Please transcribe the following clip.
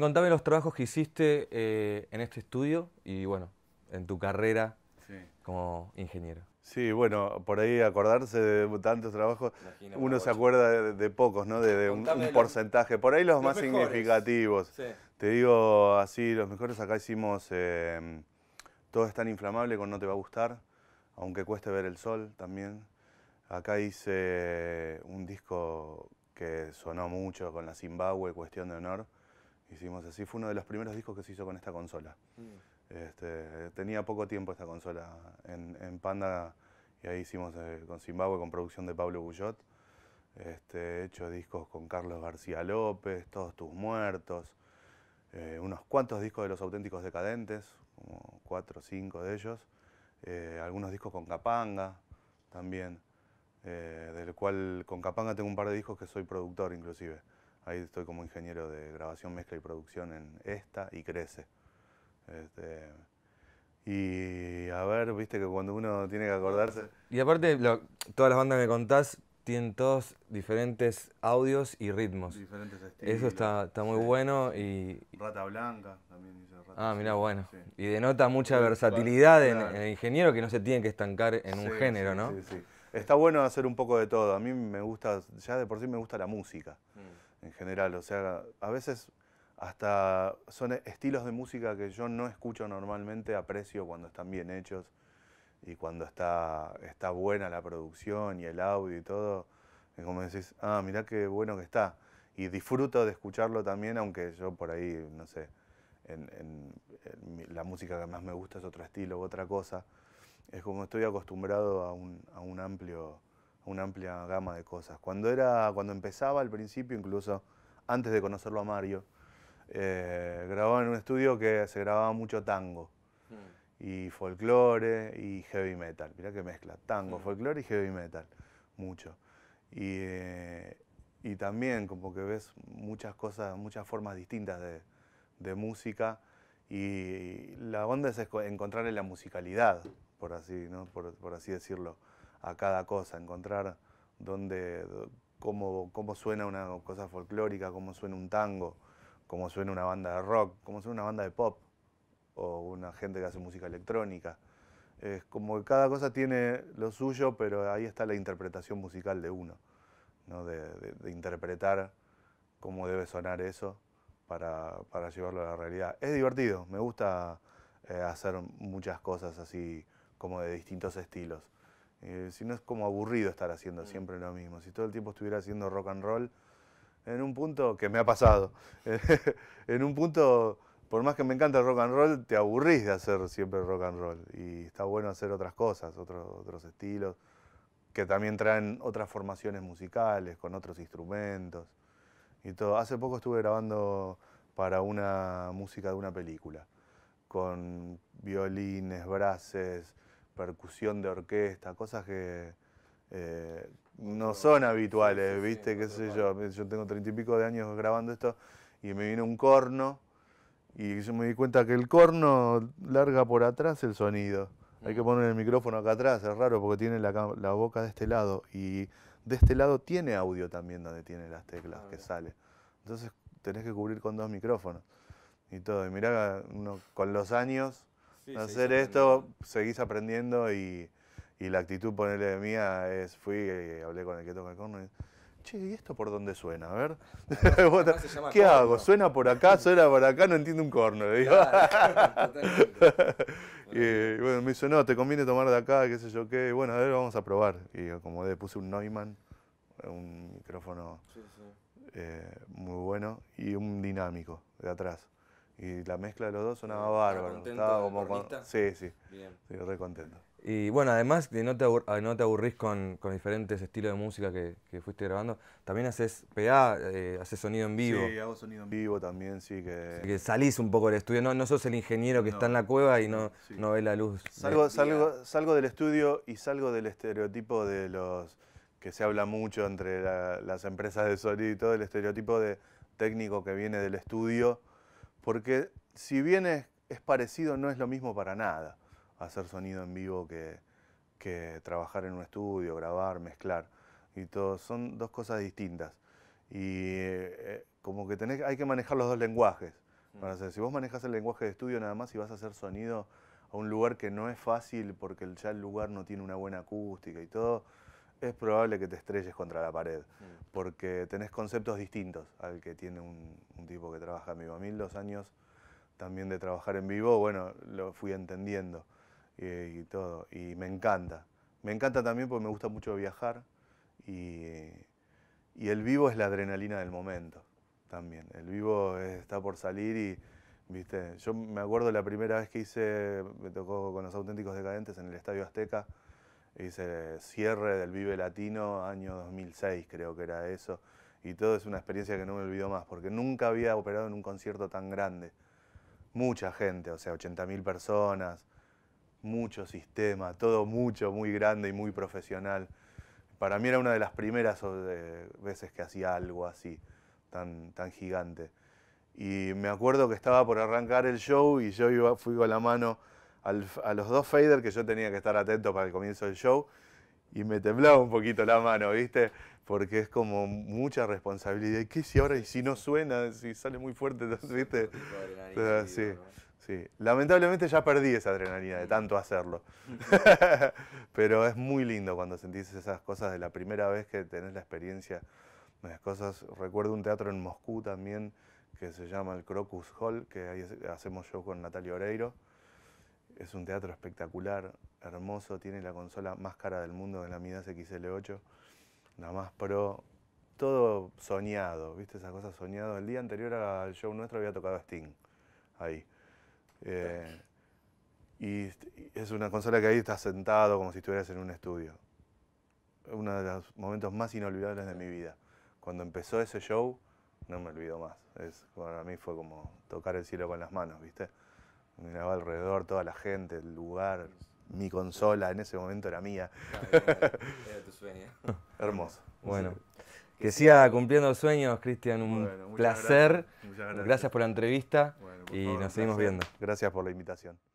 contame los trabajos que hiciste eh, en este estudio y bueno, en tu carrera como ingeniero. Sí, bueno, por ahí acordarse de tantos trabajos, uno se acuerda de, pocos, ¿no? De, un, porcentaje, por ahí los, más significativos. Te digo así, los mejores acá hicimos eh, Todo es tan inflamable con No te va a gustar, aunque cueste ver el sol también. Acá hice un disco que sonó mucho con la Zimbabue, Cuestión de Honor, hicimos así. Fue uno de los primeros discos que se hizo con esta consola. Mm. Este, tenía poco tiempo esta consola en, Panda y ahí hicimos eh, con Zimbabue, con producción de Pablo Bullot. Este, he hecho discos con Carlos García López, Todos tus muertos, eh, unos cuantos discos de los auténticos decadentes, como cuatro o cinco de ellos, eh, algunos discos con Capanga también, del cual con Capanga tengo un par de discos que soy productor inclusive. Ahí estoy como ingeniero de grabación, mezcla y producción en esta y crece. Este, y a ver, viste que cuando uno tiene que acordarse. Y aparte, todas las bandas que contás tienen todos diferentes audios y ritmos. Diferentes estilos. Eso está, muy bueno y... Rata Blanca también dice Rata Ah, mira, bueno. Y denota mucha versatilidad en, el ingeniero que no se tiene que estancar en un género, ¿no? Sí, sí. Está bueno hacer un poco de todo. A mí me gusta, ya de por sí me gusta la música. Mm en general. O sea, a veces hasta son estilos de música que yo no escucho normalmente, aprecio cuando están bien hechos y cuando está, está buena la producción y el audio y todo. Es como decís, ah, mirá qué bueno que está. Y disfruto de escucharlo también, aunque yo por ahí, no sé, en, la música que más me gusta es otro estilo, otra cosa. Es como estoy acostumbrado a un, a un amplio una amplia gama de cosas. Cuando, era, cuando empezaba al principio, incluso antes de conocerlo a Mario, eh, grababa en un estudio que se grababa mucho tango mm. y folclore y heavy metal. Mirá qué mezcla, tango, mm. folclore y heavy metal, mucho. Eh, y, también como que ves muchas cosas, muchas formas distintas de, música y la onda es encontrarle la musicalidad, por así, por así decirlo a cada cosa, encontrar dónde, cómo, suena una cosa folclórica, cómo suena un tango, cómo suena una banda de rock, cómo suena una banda de pop o una gente que hace música electrónica. Es como que cada cosa tiene lo suyo, pero ahí está la interpretación musical de uno, de, interpretar cómo debe sonar eso para, para, llevarlo a la realidad. Es divertido, me gusta eh, hacer muchas cosas así como de distintos estilos. Eh, si no es como aburrido estar haciendo mm. siempre lo mismo. Si todo el tiempo estuviera haciendo rock and roll, en un punto, que me ha pasado, en un punto, por más que me encanta el rock and roll, te aburrís de hacer siempre rock and roll. Y está bueno hacer otras cosas, otros, otros estilos, que también traen otras formaciones musicales, con otros instrumentos. Y todo. Hace poco estuve grabando para una música de una película, con violines, brases percusión de orquesta, cosas que eh, no son habituales, ¿viste? ¿Qué sé yo? Yo tengo treinta y pico de años grabando esto y me vino un corno y yo me di cuenta que el corno larga por atrás el sonido. Hay que mm. poner el micrófono acá atrás, es raro porque tiene la, boca de este lado y de este lado tiene audio también donde tiene las teclas que sale. Entonces tenés que cubrir con dos micrófonos y todo. Y mirá, uno con los años hacer esto, seguís aprendiendo y, la actitud, ponerle de mía, es, fui y eh, hablé con el que toca el corno y, che, ¿y esto por dónde suena? A ver, ¿qué hago? ¿Suena por acá? ¿Suena por acá? No entiendo un corno, y bueno, me dice, no, te conviene tomar de acá, qué sé yo qué. bueno, a ver, vamos a probar. Y como le puse un Neumann, un micrófono eh, muy bueno y un dinámico de atrás y la mezcla de los dos sonaba bárbaro. Estaba como Sí, sí. Bien. Sí, re contento. Y bueno, además de no te, no te aburrís con, con, diferentes estilos de música que, que fuiste grabando, también haces PA, eh, haces sonido en vivo. Sí, hago sonido en vivo también, sí que... que salís un poco del estudio, no, no sos el ingeniero que está en la cueva y no, no ve la luz. Salgo, salgo, salgo del estudio y salgo del estereotipo de los que se habla mucho entre las empresas de sonido y todo, el estereotipo de técnico que viene del estudio porque si bien es, parecido, no es lo mismo para nada hacer sonido en vivo que, trabajar en un estudio, grabar, mezclar y todo. Son dos cosas distintas. Y eh, como que hay que manejar los dos lenguajes. Mm. Si vos manejas el lenguaje de estudio nada más y vas a hacer sonido a un lugar que no es fácil porque ya el lugar no tiene una buena acústica y todo, es probable que te estrelles contra la pared, mm. porque tenés conceptos distintos al que tiene un, tipo que trabaja en vivo. A mí los años también de trabajar en vivo, bueno, lo fui entendiendo eh, y, todo, y me encanta. Me encanta también porque me gusta mucho viajar y, el vivo es la adrenalina del momento también. El vivo está por salir y, viste, yo me acuerdo la primera vez que hice, me tocó con los auténticos decadentes en el Estadio Azteca dice cierre del Vive Latino, año 2006 creo que era eso, y todo es una experiencia que no me olvido más, porque nunca había operado en un concierto tan grande. Mucha gente, o sea, 80.000 personas, mucho sistema, todo mucho, muy grande y muy profesional. Para mí era una de las primeras eh, veces que hacía algo así, tan, tan gigante. Y me acuerdo que estaba por arrancar el show y yo fui con la mano a los dos faders que yo tenía que estar atento para el comienzo del show y me temblaba un poquito la mano, ¿viste? Porque es como mucha responsabilidad. qué si ahora y si no suena, si sale muy fuerte, ¿viste? sí, sí. Lamentablemente ya perdí esa adrenalina de tanto hacerlo. Pero es muy lindo cuando sentís esas cosas de la primera vez que tenés la experiencia. Las cosas, recuerdo un teatro en Moscú también que se llama el Crocus Hall, que ahí hacemos show con Natalia Oreiro. Es un teatro espectacular, hermoso, tiene la consola más cara del mundo de la Midas XL8, nada más pro, todo soñado, ¿viste? Esa cosa, soñado. El día anterior al show nuestro había tocado Sting ahí. Eh, y es una consola que ahí estás sentado como si estuvieras en un estudio. Uno de los momentos más inolvidables de mi vida. Cuando empezó ese show, no me olvido más. Es, para mí fue como tocar el cielo con las manos, ¿viste? Miraba alrededor toda la gente, el lugar, mi consola en ese momento era mía. Era tu sueño. Hermoso. Bueno. Que siga cumpliendo sueños, Cristian. Un placer. Gracias. por la entrevista y nos seguimos viendo. Gracias por la invitación.